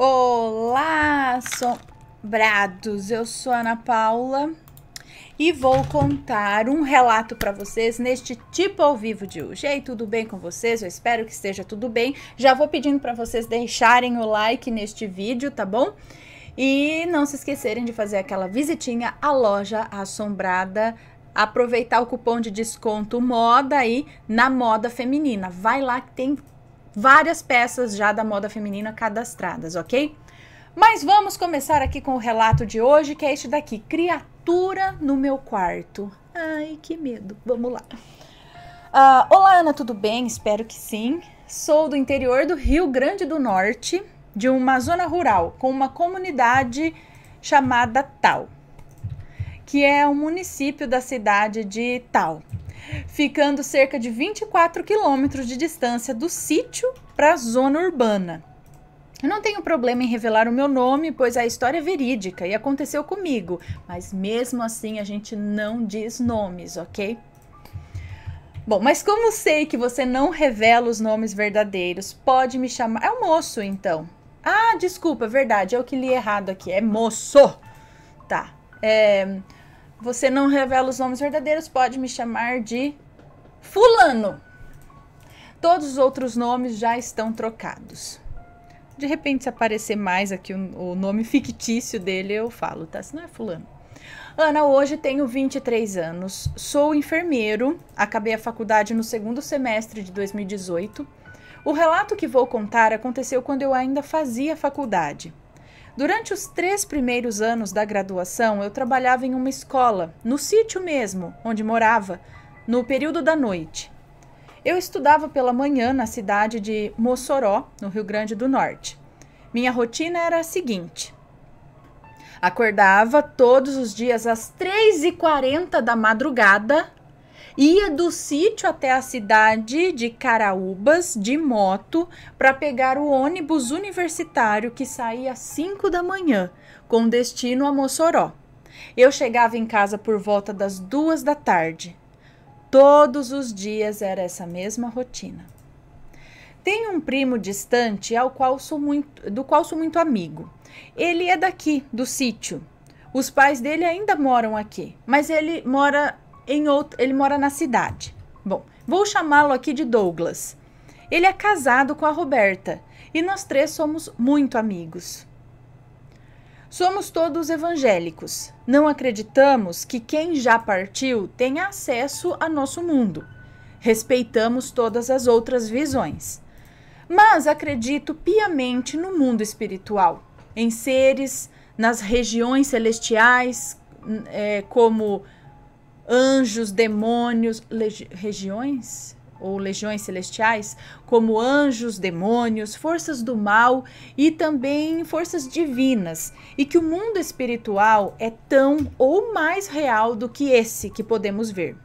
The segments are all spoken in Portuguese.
Olá, assombrados! Eu sou Ana Paula e vou contar um relato para vocês neste tipo ao vivo de hoje. E aí, tudo bem com vocês? Eu espero que esteja tudo bem. Já vou pedindo para vocês deixarem o like neste vídeo, tá bom? E não se esquecerem de fazer aquela visitinha à loja assombrada aproveitar o cupom de desconto moda aí na moda feminina. Vai lá que tem várias peças já da moda feminina cadastradas, ok? Mas vamos começar aqui com o relato de hoje, que é este daqui: Criatura no meu quarto. Ai, que medo. Vamos lá. Uh, Olá, Ana, tudo bem? Espero que sim. Sou do interior do Rio Grande do Norte, de uma zona rural, com uma comunidade chamada Tal, que é um município da cidade de Tal ficando cerca de 24 quilômetros de distância do sítio para a zona urbana. Eu não tenho problema em revelar o meu nome, pois a história é verídica e aconteceu comigo, mas mesmo assim a gente não diz nomes, ok? Bom, mas como sei que você não revela os nomes verdadeiros, pode me chamar. É o moço, então. Ah, desculpa, verdade, é o que li errado aqui. É moço! Tá. É. Você não revela os nomes verdadeiros, pode me chamar de Fulano. Todos os outros nomes já estão trocados. De repente, se aparecer mais aqui o, o nome fictício dele, eu falo, tá? Se não é Fulano. Ana, hoje tenho 23 anos, sou enfermeiro, acabei a faculdade no segundo semestre de 2018. O relato que vou contar aconteceu quando eu ainda fazia faculdade. Durante os três primeiros anos da graduação, eu trabalhava em uma escola, no sítio mesmo, onde morava, no período da noite. Eu estudava pela manhã na cidade de Mossoró, no Rio Grande do Norte. Minha rotina era a seguinte: acordava todos os dias às 3h40 da madrugada ia do sítio até a cidade de Caraúbas de moto para pegar o ônibus universitário que saía às 5 da manhã, com destino a Mossoró. Eu chegava em casa por volta das duas da tarde. Todos os dias era essa mesma rotina. Tenho um primo distante ao qual sou muito, do qual sou muito amigo. Ele é daqui, do sítio. Os pais dele ainda moram aqui, mas ele mora em outro, ele mora na cidade. Bom, vou chamá-lo aqui de Douglas. Ele é casado com a Roberta e nós três somos muito amigos. Somos todos evangélicos. Não acreditamos que quem já partiu tenha acesso a nosso mundo. Respeitamos todas as outras visões. Mas acredito piamente no mundo espiritual, em seres, nas regiões celestiais, é, como anjos, demônios, regiões ou legiões celestiais, como anjos, demônios, forças do mal e também forças divinas, e que o mundo espiritual é tão ou mais real do que esse que podemos ver.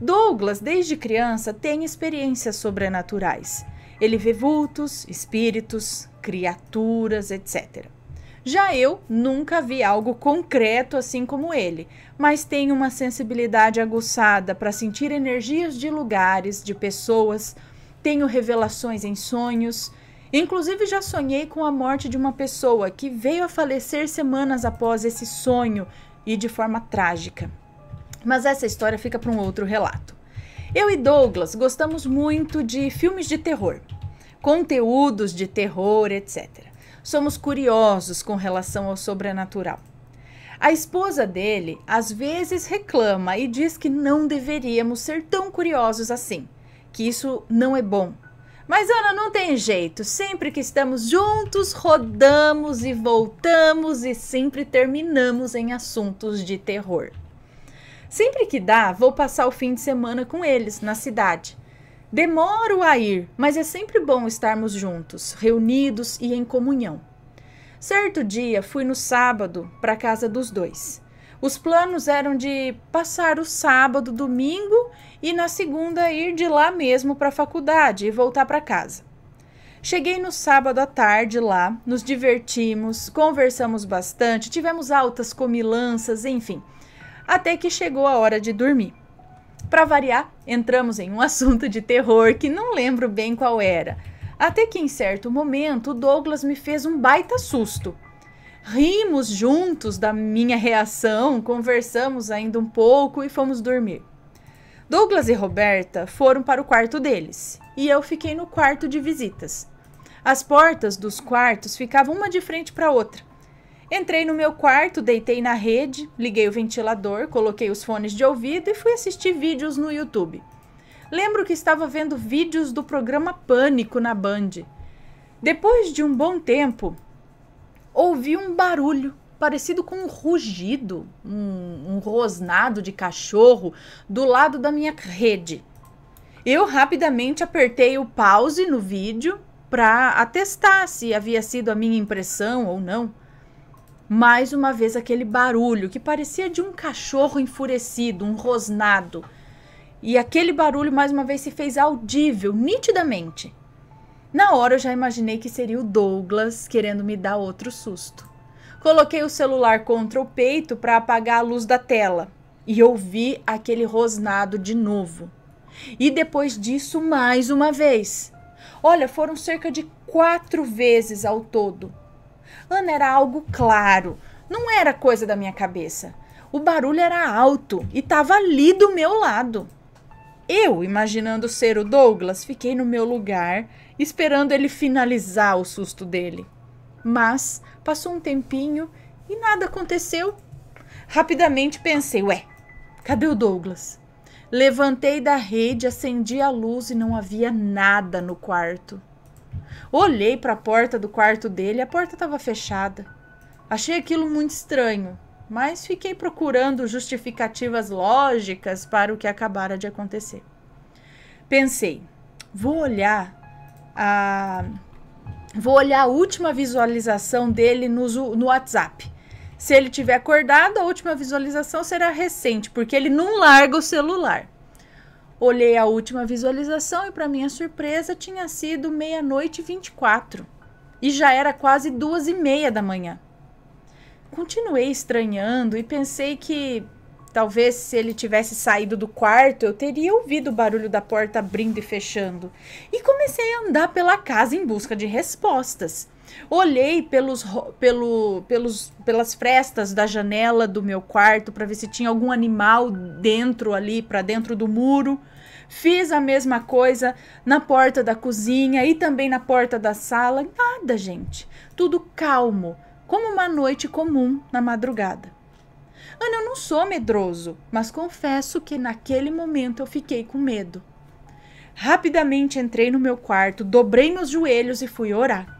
Douglas, desde criança, tem experiências sobrenaturais. Ele vê vultos, espíritos, criaturas, etc. Já eu nunca vi algo concreto assim como ele, mas tenho uma sensibilidade aguçada para sentir energias de lugares, de pessoas, tenho revelações em sonhos. Inclusive, já sonhei com a morte de uma pessoa que veio a falecer semanas após esse sonho e de forma trágica. Mas essa história fica para um outro relato. Eu e Douglas gostamos muito de filmes de terror, conteúdos de terror, etc somos curiosos com relação ao sobrenatural. A esposa dele às vezes reclama e diz que não deveríamos ser tão curiosos assim, que isso não é bom. Mas Ana, não tem jeito, sempre que estamos juntos, rodamos e voltamos e sempre terminamos em assuntos de terror. Sempre que dá, vou passar o fim de semana com eles na cidade. Demoro a ir, mas é sempre bom estarmos juntos, reunidos e em comunhão. Certo dia fui no sábado para a casa dos dois. Os planos eram de passar o sábado, domingo e na segunda ir de lá mesmo para a faculdade e voltar para casa. Cheguei no sábado à tarde lá, nos divertimos, conversamos bastante, tivemos altas comilanças, enfim, até que chegou a hora de dormir. Para variar, entramos em um assunto de terror que não lembro bem qual era. Até que em certo momento, Douglas me fez um baita susto. Rimos juntos da minha reação, conversamos ainda um pouco e fomos dormir. Douglas e Roberta foram para o quarto deles e eu fiquei no quarto de visitas. As portas dos quartos ficavam uma de frente para outra. Entrei no meu quarto, deitei na rede, liguei o ventilador, coloquei os fones de ouvido e fui assistir vídeos no YouTube. Lembro que estava vendo vídeos do programa Pânico na Band. Depois de um bom tempo, ouvi um barulho parecido com um rugido, um, um rosnado de cachorro do lado da minha rede. Eu rapidamente apertei o pause no vídeo para atestar se havia sido a minha impressão ou não. Mais uma vez aquele barulho que parecia de um cachorro enfurecido, um rosnado. E aquele barulho mais uma vez se fez audível, nitidamente. Na hora eu já imaginei que seria o Douglas querendo me dar outro susto. Coloquei o celular contra o peito para apagar a luz da tela e ouvi aquele rosnado de novo. E depois disso, mais uma vez. Olha, foram cerca de quatro vezes ao todo. Ana, era algo claro. Não era coisa da minha cabeça. O barulho era alto e estava ali do meu lado. Eu, imaginando ser o Douglas, fiquei no meu lugar, esperando ele finalizar o susto dele. Mas passou um tempinho e nada aconteceu. Rapidamente pensei, ué, cadê o Douglas? Levantei da rede, acendi a luz e não havia nada no quarto. Olhei para a porta do quarto dele, a porta estava fechada. Achei aquilo muito estranho, mas fiquei procurando justificativas lógicas para o que acabara de acontecer. Pensei, vou olhar a vou olhar a última visualização dele no, no WhatsApp. Se ele tiver acordado, a última visualização será recente, porque ele não larga o celular. Olhei a última visualização e, para minha surpresa, tinha sido meia-noite e 24. E já era quase duas e meia da manhã. Continuei estranhando e pensei que Talvez se ele tivesse saído do quarto, eu teria ouvido o barulho da porta abrindo e fechando. E comecei a andar pela casa em busca de respostas. Olhei pelos, pelo, pelos, pelas frestas da janela do meu quarto para ver se tinha algum animal dentro ali, para dentro do muro. Fiz a mesma coisa na porta da cozinha e também na porta da sala. Nada, gente. Tudo calmo, como uma noite comum na madrugada. Ana, eu não sou medroso, mas confesso que naquele momento eu fiquei com medo. Rapidamente entrei no meu quarto, dobrei meus joelhos e fui orar.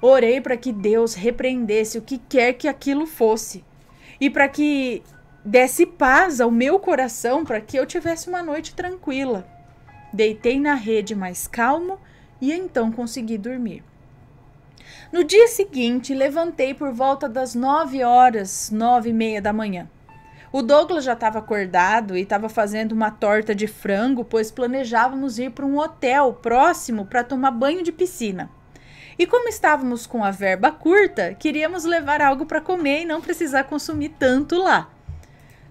Orei para que Deus repreendesse o que quer que aquilo fosse e para que desse paz ao meu coração, para que eu tivesse uma noite tranquila. Deitei na rede mais calmo e então consegui dormir. No dia seguinte, levantei por volta das nove horas, nove e meia da manhã. O Douglas já estava acordado e estava fazendo uma torta de frango, pois planejávamos ir para um hotel próximo para tomar banho de piscina. E como estávamos com a verba curta, queríamos levar algo para comer e não precisar consumir tanto lá.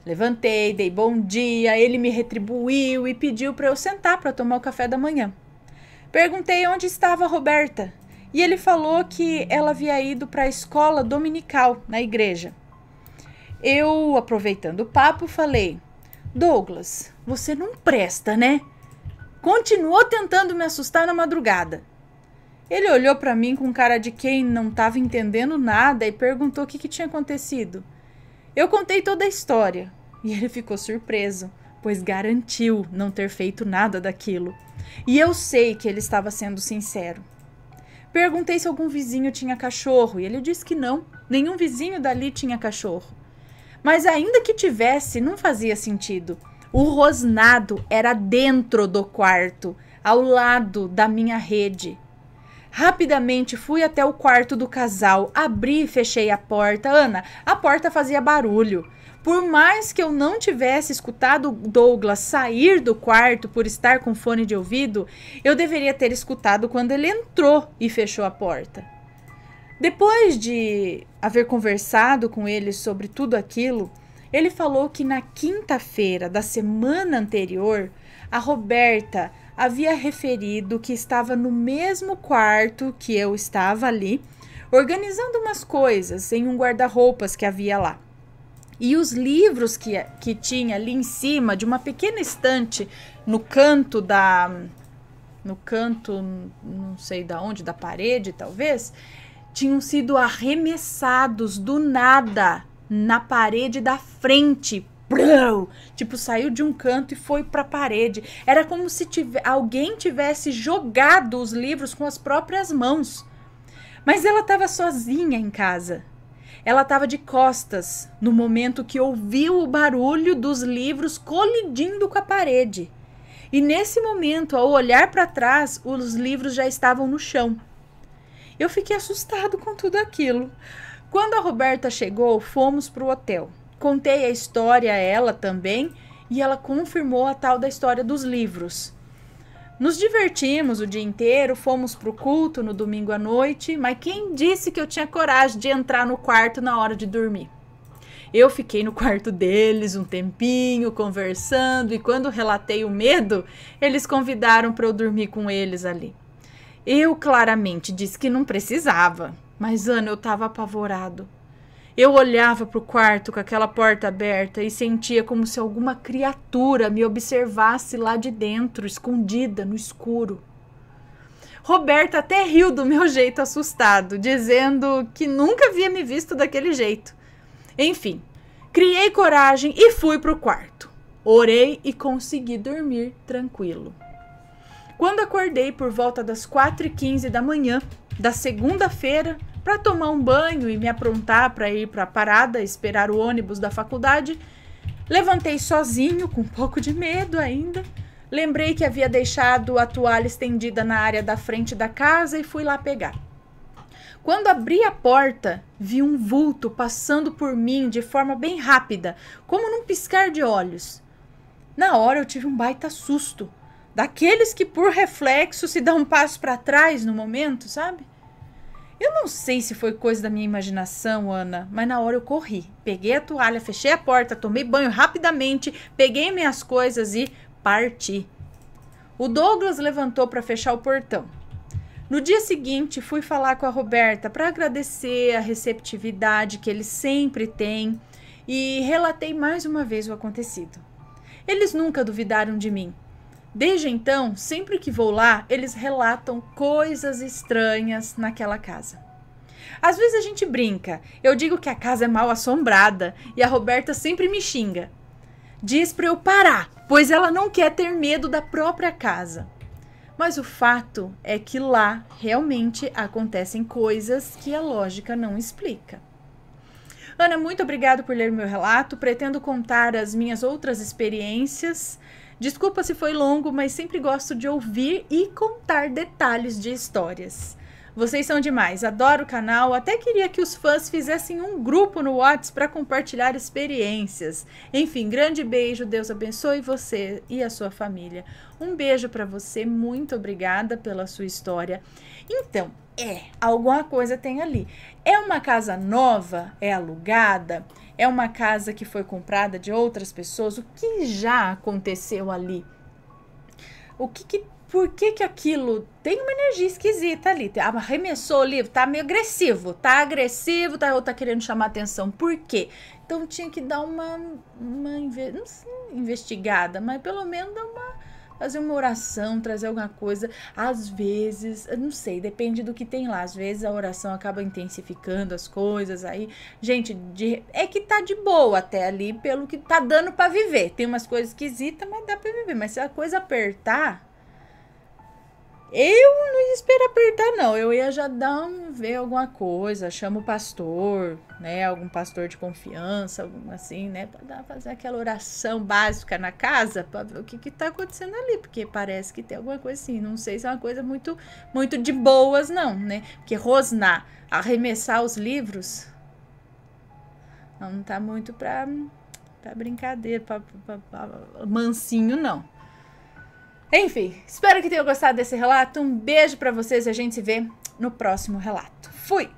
Levantei, dei bom dia, ele me retribuiu e pediu para eu sentar para tomar o café da manhã. Perguntei onde estava a Roberta e ele falou que ela havia ido para a escola dominical na igreja. Eu, aproveitando o papo, falei: Douglas, você não presta, né? Continuou tentando me assustar na madrugada. Ele olhou para mim com cara de quem não estava entendendo nada e perguntou o que, que tinha acontecido. Eu contei toda a história e ele ficou surpreso, pois garantiu não ter feito nada daquilo. E eu sei que ele estava sendo sincero. Perguntei se algum vizinho tinha cachorro e ele disse que não, nenhum vizinho dali tinha cachorro. Mas ainda que tivesse, não fazia sentido. O rosnado era dentro do quarto, ao lado da minha rede. Rapidamente fui até o quarto do casal, abri e fechei a porta. Ana, a porta fazia barulho. Por mais que eu não tivesse escutado Douglas sair do quarto por estar com fone de ouvido, eu deveria ter escutado quando ele entrou e fechou a porta. Depois de haver conversado com ele sobre tudo aquilo, ele falou que na quinta-feira da semana anterior, a Roberta havia referido que estava no mesmo quarto que eu estava ali, organizando umas coisas em um guarda-roupas que havia lá. E os livros que, que tinha ali em cima de uma pequena estante no canto da. No canto, não sei da onde, da parede talvez, tinham sido arremessados do nada na parede da frente Blum! Tipo, saiu de um canto e foi para a parede. Era como se tive, alguém tivesse jogado os livros com as próprias mãos. Mas ela estava sozinha em casa. Ela estava de costas no momento que ouviu o barulho dos livros colidindo com a parede. E nesse momento, ao olhar para trás, os livros já estavam no chão. Eu fiquei assustado com tudo aquilo. Quando a Roberta chegou, fomos para o hotel. Contei a história a ela também e ela confirmou a tal da história dos livros. Nos divertimos o dia inteiro, fomos pro culto no domingo à noite, mas quem disse que eu tinha coragem de entrar no quarto na hora de dormir? Eu fiquei no quarto deles um tempinho conversando e quando relatei o medo, eles convidaram para eu dormir com eles ali. Eu claramente disse que não precisava, mas Ana, eu estava apavorado. Eu olhava para o quarto com aquela porta aberta e sentia como se alguma criatura me observasse lá de dentro, escondida no escuro. Roberta até riu do meu jeito assustado, dizendo que nunca havia me visto daquele jeito. Enfim, criei coragem e fui para o quarto. Orei e consegui dormir tranquilo. Quando acordei por volta das 4h15 da manhã da segunda-feira, para tomar um banho e me aprontar para ir para a parada, esperar o ônibus da faculdade, levantei sozinho, com um pouco de medo ainda. Lembrei que havia deixado a toalha estendida na área da frente da casa e fui lá pegar. Quando abri a porta, vi um vulto passando por mim de forma bem rápida, como num piscar de olhos. Na hora eu tive um baita susto, daqueles que por reflexo se dão um passo para trás no momento, sabe? Eu não sei se foi coisa da minha imaginação, Ana, mas na hora eu corri. Peguei a toalha, fechei a porta, tomei banho rapidamente, peguei minhas coisas e parti. O Douglas levantou para fechar o portão. No dia seguinte, fui falar com a Roberta para agradecer a receptividade que ele sempre tem e relatei mais uma vez o acontecido. Eles nunca duvidaram de mim, Desde então, sempre que vou lá, eles relatam coisas estranhas naquela casa. Às vezes a gente brinca. Eu digo que a casa é mal assombrada e a Roberta sempre me xinga. Diz para eu parar, pois ela não quer ter medo da própria casa. Mas o fato é que lá realmente acontecem coisas que a lógica não explica. Ana, muito obrigado por ler meu relato. Pretendo contar as minhas outras experiências Desculpa se foi longo, mas sempre gosto de ouvir e contar detalhes de histórias. Vocês são demais, adoro o canal. Até queria que os fãs fizessem um grupo no Whats para compartilhar experiências. Enfim, grande beijo, Deus abençoe você e a sua família. Um beijo para você, muito obrigada pela sua história. Então, é, alguma coisa tem ali. É uma casa nova? É alugada? É uma casa que foi comprada de outras pessoas? O que já aconteceu ali? O que, que por que, que aquilo tem uma energia esquisita ali? Arremessou o livro, tá meio agressivo, tá agressivo, tá, ou tá querendo chamar atenção. Por quê? Então tinha que dar uma, uma não sei, investigada, mas pelo menos dar uma fazer uma oração, trazer alguma coisa. Às vezes, não sei, depende do que tem lá. Às vezes a oração acaba intensificando as coisas aí. Gente, de, é que tá de boa até ali pelo que tá dando para viver. Tem umas coisas esquisitas, mas dá para viver. Mas se a coisa apertar, eu não ia esperar apertar, não. Eu ia já dar um, ver alguma coisa, chama o pastor, né? Algum pastor de confiança, algum assim, né? Pra dar, fazer aquela oração básica na casa pra ver o que, que tá acontecendo ali. Porque parece que tem alguma coisa assim. Não sei se é uma coisa muito, muito de boas, não, né? Porque rosnar, arremessar os livros, não tá muito pra, pra brincadeira, pra, pra, pra mansinho, não. Enfim, espero que tenham gostado desse relato. Um beijo para vocês e a gente se vê no próximo relato. Fui!